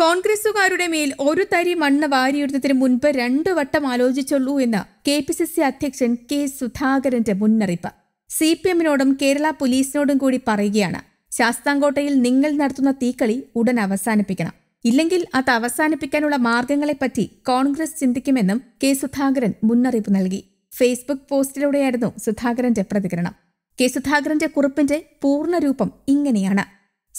കോൺഗ്രസുകാരുടെ മേൽ ഒരു തരി മണ്ണ് വാരിയിടുന്നതിന് മുൻപ് രണ്ടു വട്ടം ആലോചിച്ചുള്ളൂ എന്ന് കെ പി സി സി അധ്യക്ഷൻ കെ സുധാകരന്റെ മുന്നറിയിപ്പ് സി പി എമ്മിനോടും കേരള പോലീസിനോടും കൂടി പറയുകയാണ് ശാസ്താംകോട്ടയിൽ നിങ്ങൾ നടത്തുന്ന തീക്കളി ഉടൻ അവസാനിപ്പിക്കണം ഇല്ലെങ്കിൽ അത് അവസാനിപ്പിക്കാനുള്ള മാർഗങ്ങളെപ്പറ്റി കോൺഗ്രസ് ചിന്തിക്കുമെന്നും കെ സുധാകരൻ മുന്നറിയിപ്പ് നൽകി ഫേസ്ബുക്ക് പോസ്റ്റിലൂടെയായിരുന്നു സുധാകരന്റെ പ്രതികരണം കെ സുധാകരന്റെ കുറിപ്പിന്റെ പൂർണ്ണരൂപം ഇങ്ങനെയാണ്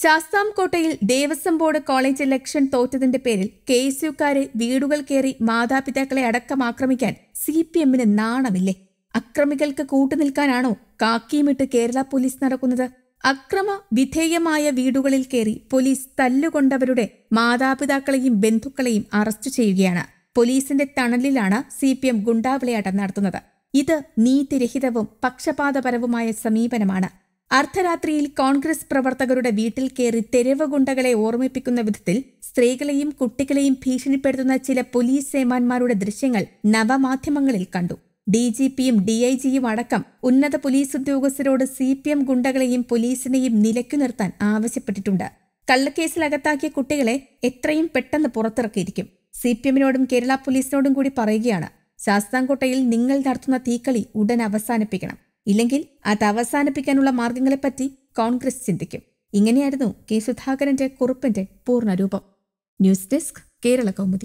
ശാസ്താംകോട്ടയിൽ ദേവസ്വം ബോർഡ് കോളേജ് ഇലക്ഷൻ തോറ്റതിന്റെ പേരിൽ കെ എസ് യുക്കാരെ വീടുകൾ കയറി മാതാപിതാക്കളെ അടക്കം ആക്രമിക്കാൻ സി പി എമ്മിന് നാണമില്ലേ അക്രമികൾക്ക് കൂട്ടുനിൽക്കാനാണോ കാക്കിയുമിട്ട് കേരള പോലീസ് നടക്കുന്നത് അക്രമ വിധേയമായ വീടുകളിൽ കയറി പോലീസ് തല്ലുകൊണ്ടവരുടെ മാതാപിതാക്കളെയും ബന്ധുക്കളെയും അറസ്റ്റ് ചെയ്യുകയാണ് പോലീസിന്റെ തണലിലാണ് സി പി എം ഗുണ്ടാവിളയാട്ടം നടത്തുന്നത് ഇത് നീതിരഹിതവും പക്ഷപാതപരവുമായ സമീപനമാണ് അർദ്ധരാത്രിയിൽ കോൺഗ്രസ് പ്രവർത്തകരുടെ വീട്ടിൽ കയറി തെരുവ് ഗുണ്ടകളെ ഓർമ്മിപ്പിക്കുന്ന വിധത്തിൽ സ്ത്രീകളെയും കുട്ടികളെയും ഭീഷണിപ്പെടുത്തുന്ന ചില പോലീസ് സേമാന്മാരുടെ ദൃശ്യങ്ങൾ നവമാധ്യമങ്ങളിൽ കണ്ടു ഡി ജി പിയും ഡി ഐ ജിയും അടക്കം ഉന്നത പോലീസ് ഉദ്യോഗസ്ഥരോട് സി പി എം ഗുണ്ടകളെയും പോലീസിനെയും നിലയ്ക്കു നിർത്താൻ ആവശ്യപ്പെട്ടിട്ടുണ്ട് കള്ളക്കേസിലകത്താക്കിയ കുട്ടികളെ എത്രയും പെട്ടെന്ന് പുറത്തിറക്കിയിരിക്കും സി പി എമ്മിനോടും കേരള പോലീസിനോടും കൂടി പറയുകയാണ് ശാസ്താംകോട്ടയിൽ നിങ്ങൾ നടത്തുന്ന തീക്കളി ഉടൻ അവസാനിപ്പിക്കണം ഇല്ലെങ്കിൽ അത് അവസാനിപ്പിക്കാനുള്ള മാർഗങ്ങളെപ്പറ്റി കോൺഗ്രസ് ചിന്തിക്കും ഇങ്ങനെയായിരുന്നു കെ സുധാകരന്റെ കുറിപ്പിന്റെ പൂർണ്ണരൂപം ന്യൂസ് ഡെസ്ക് കേരള കൗമുദി